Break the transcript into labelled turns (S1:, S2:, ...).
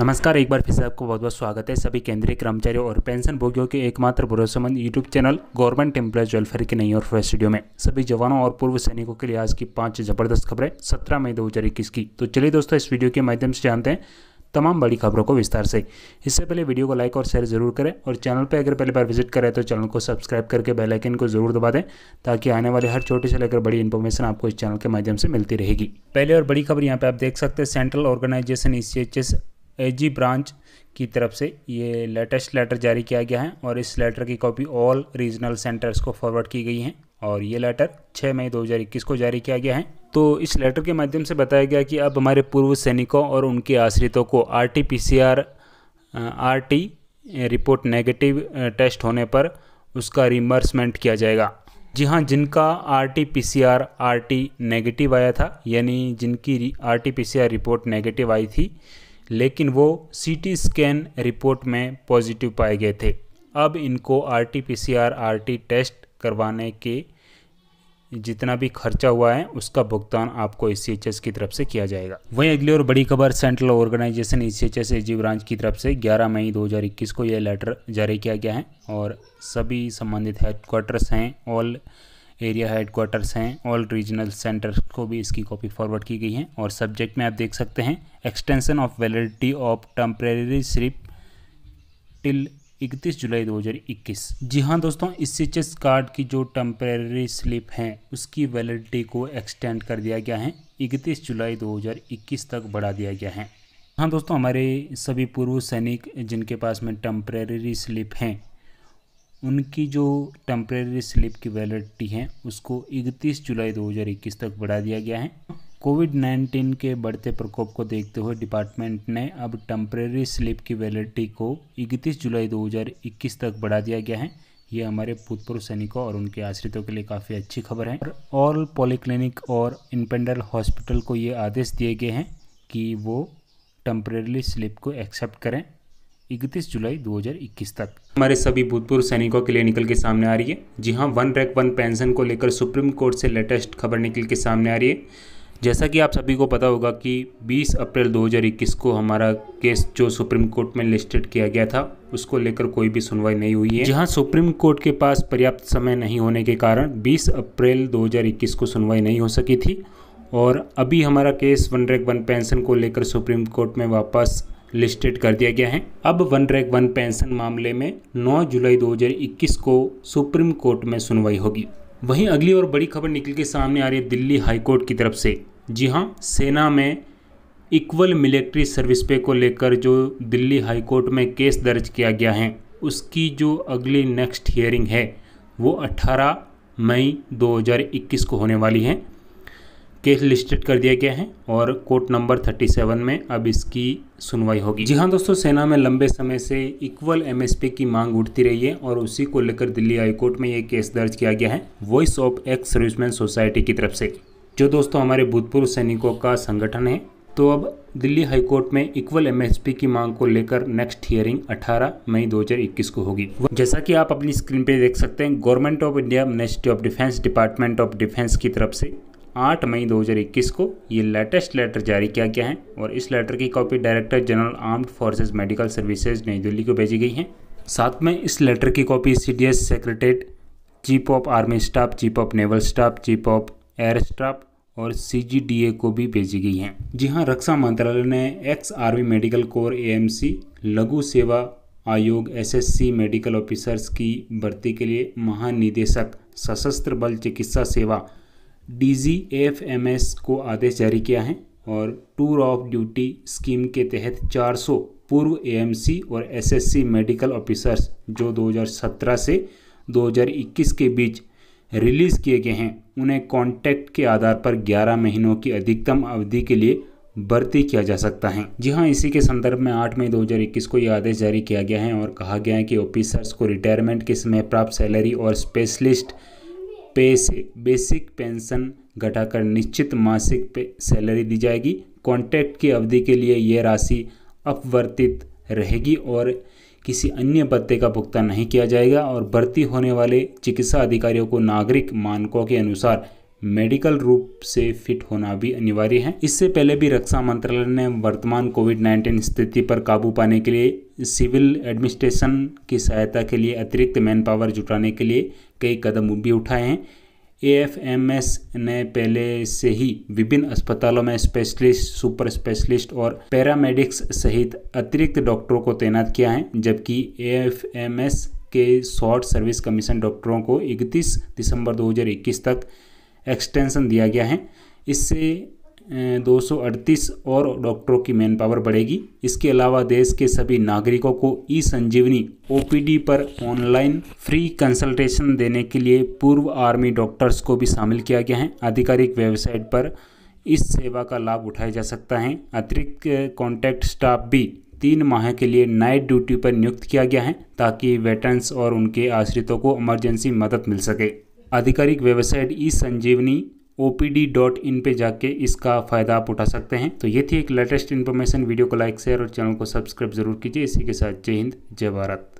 S1: नमस्कार एक बार फिर से आपको बहुत बहुत स्वागत है सभी केंद्रीय कर्मचारियों और पेंशन भोगियों के एकमात्र भरोसेमंद YouTube channel government employees welfare के नई और फ्रेश स्टूडियो में सभी जवानों और पूर्व सैनिकों के लिए आज की पांच जबरदस्त खबरें सत्रह मई इक्कीस की तो चलिए दोस्तों इस वीडियो के माध्यम से जानते हैं तमाम बड़ी खबरों को विस्तार से इससे पहले वीडियो को लाइक और शेयर जरूर करें और चैनल पर अगर पहली बार विजिट करें तो चैनल को सब्सक्राइब करके बेल आइकन को जरूर दबा दें ताकि आने वाले हर छोटी से लेकर बड़ी इन्फॉर्मेशन आपको इस चैनल के माध्यम से मिलती रहेगी पहले और बड़ी खबर यहाँ पे आप देख सकते हैं central organisation E AG branch की तरफ से ये लेटेस्ट लेटर जारी किया गया है और इस लेटर की कॉपी ऑल रीजनल सेंटर्स को फॉरवर्ड की गई है और ये लेटर 6 मई 2021 को जारी किया गया है तो इस लेटर के माध्यम से बताया गया कि अब हमारे पूर्व सैनिकों और उनके आश्रितों को R T P C R R T report negative test होने पर उसका रिमर्समेंट किया जाएगा जी हाँ जिनका R T P C R R T negative आया था यानी जिनकी R T P C R report negative आई थी लेकिन वो सीटी स्कैन रिपोर्ट में पॉजिटिव पाए गए थे अब इनको R T P C R R T test करवाने के जितना भी खर्चा हुआ है उसका भुगतान आपको ई की तरफ से किया जाएगा वहीं अगली और बड़ी खबर central organisation E C H S branch की तरफ से 11 मई 2021 को यह लेटर जारी किया गया है और सभी संबंधित हेडक्वार्टर्स हैं ऑल एरिया हेडक्वार्टर्स हैं ऑल रीजनल सेंटर्स को भी इसकी कॉपी फॉरवर्ड की गई है और सब्जेक्ट में आप देख सकते हैं extension of validity of temporary slip till 31 July 2021 जी हाँ दोस्तों इस सिचेस कार्ड की जो टम्प्रेरी स्लिप है उसकी वैलिडिटी को एक्सटेंड कर दिया गया है इकतीस जुलाई दो तक बढ़ा दिया गया है हाँ दोस्तों हमारे सभी पूर्व सैनिक जिनके पास में टम्प्रेरी स्लिप हैं उनकी जो टम्प्रेरी स्लिप की वैलिडिटी है उसको इकतीस जुलाई 2021 तक बढ़ा दिया गया है कोविड 19 के बढ़ते प्रकोप को देखते हुए डिपार्टमेंट ने अब टम्प्रेरी स्लिप की वैलिडिटी को 31 जुलाई 2021 तक बढ़ा दिया गया है ये हमारे भूतपूर्व सैनिकों और उनके आश्रितों के लिए काफ़ी अच्छी खबर है ऑल पॉलीक्लिनिक और इनपेंडल हॉस्पिटल को ये आदेश दिए गए हैं कि वो टम्प्रेरली स्लिप को एक्सेप्ट करें इकतीस जुलाई 2021 तक हमारे सभी भूतपूर्व सैनिकों के लिए निकल के सामने आ रही है जी हाँ वन रैक वन पेंशन को लेकर सुप्रीम कोर्ट से लेटेस्ट खबर निकल के सामने आ रही है जैसा कि आप सभी को पता होगा कि 20 अप्रैल 2021 को हमारा केस जो सुप्रीम कोर्ट में लिस्टेड किया गया था उसको लेकर कोई भी सुनवाई नहीं हुई है जहां सुप्रीम कोर्ट के पास पर्याप्त समय नहीं होने के कारण 20 अप्रैल 2021 को सुनवाई नहीं हो सकी थी और अभी हमारा case one rank one pension को लेकर सुप्रीम कोर्ट में वापस लिस्टेड कर दिया गया है अब वन रैक वन पेंशन मामले में 9 जुलाई 2021 को सुप्रीम कोर्ट में सुनवाई होगी वहीं अगली और बड़ी खबर निकल के सामने आ रही है दिल्ली हाईकोर्ट की तरफ से जी हाँ सेना में इक्वल मिलिट्री सर्विस पे को लेकर जो दिल्ली हाईकोर्ट में केस दर्ज किया गया है उसकी जो अगली नेक्स्ट हियरिंग है वो 18 मई 2021 को होने वाली है केस लिस्टेड कर दिया गया है और कोर्ट नंबर 37 में अब इसकी सुनवाई होगी जी हाँ दोस्तों सेना में लंबे समय से इक्वल एमएसपी की मांग उठती रही है और उसी को लेकर दिल्ली हाईकोर्ट में ये केस दर्ज किया गया है voice of ex serviceman society की तरफ से जो दोस्तों हमारे भूतपूर्व सैनिकों का संगठन है तो अब दिल्ली हाईकोर्ट में इक्वल एमएसपी की मांग को लेकर नेक्स्ट हियरिंग 18 मई 2021 को होगी जैसा कि आप अपनी स्क्रीन पे देख सकते हैं government of India ministry of defence department of defence की तरफ से 8 मई 2021 को ये लेटेस्ट लेटर जारी किया गया है और इस लेटर की copy director general armed forces medical services नई दिल्ली को भेजी गई है साथ में इस लेटर की copy C D S chief of army staff chief of naval staff chief of air staff और सी को भी भेजी गई है जी हाँ रक्षा मंत्रालय ने एक्स आर्मी मेडिकल कोर ए लघु सेवा आयोग एस मेडिकल ऑफिसर्स की भर्ती के लिए महानिदेशक सशस्त्र बल चिकित्सा सेवा डीजी को आदेश जारी किया है और टूर ऑफ ड्यूटी स्कीम के तहत 400 पूर्व एएमसी और एसएससी मेडिकल ऑफिसर्स जो 2017 से 2021 के बीच रिलीज़ किए गए हैं उन्हें कॉन्ट्रैक्ट के आधार पर 11 महीनों की अधिकतम अवधि के लिए भर्ती किया जा सकता है जी हाँ इसी के संदर्भ में 8 मई 2021 को यह आदेश जारी किया गया है और कहा गया है कि ऑफिसर्स को रिटायरमेंट के समय प्राप्त सैलरी और स्पेशलिस्ट पे से बेसिक पेंशन घटाकर निश्चित मासिक पे सैलरी दी जाएगी कॉन्ट्रैक्ट की अवधि के लिए यह राशि अपवर्तित रहेगी और किसी अन्य पत्ते का भुगतान नहीं किया जाएगा और भर्ती होने वाले चिकित्सा अधिकारियों को नागरिक मानकों के अनुसार मेडिकल रूप से फिट होना भी अनिवार्य है इससे पहले भी रक्षा मंत्रालय ने वर्तमान कोविड 19 स्थिति पर काबू पाने के लिए सिविल एडमिनिस्ट्रेशन की सहायता के लिए अतिरिक्त मैन पावर जुटाने के लिए कई कदम भी उठाए हैं ए ने पहले से ही विभिन्न अस्पतालों में स्पेशलिस्ट सुपर स्पेशलिस्ट और पैरामेडिक्स सहित अतिरिक्त डॉक्टरों को तैनात किया है जबकि ए के शॉर्ट सर्विस कमीशन डॉक्टरों को 31 दिसंबर 2021 तक एक्सटेंसन दिया गया है इससे 238 और डॉक्टरों की मैन पावर बढ़ेगी इसके अलावा देश के सभी नागरिकों को ई संजीवनी ओ पर ऑनलाइन फ्री कंसल्टेशन देने के लिए पूर्व आर्मी डॉक्टर्स को भी शामिल किया गया है आधिकारिक वेबसाइट पर इस सेवा का लाभ उठाया जा सकता है अतिरिक्त कॉन्टैक्ट स्टाफ भी तीन माह के लिए नाइट ड्यूटी पर नियुक्त किया गया है ताकि वेटरन्स और उनके आश्रितों को इमरजेंसी मदद मिल सके आधिकारिक website e Sanjeevani O P D dot in पर जाके इसका फ़ायदा आप उठा सकते हैं तो ये थी एक लेटेस्ट इन्फॉर्मेशन वीडियो को लाइक शेयर और चैनल को सब्सक्राइब जरूर कीजिए इसी के साथ जय हिंद जय भारत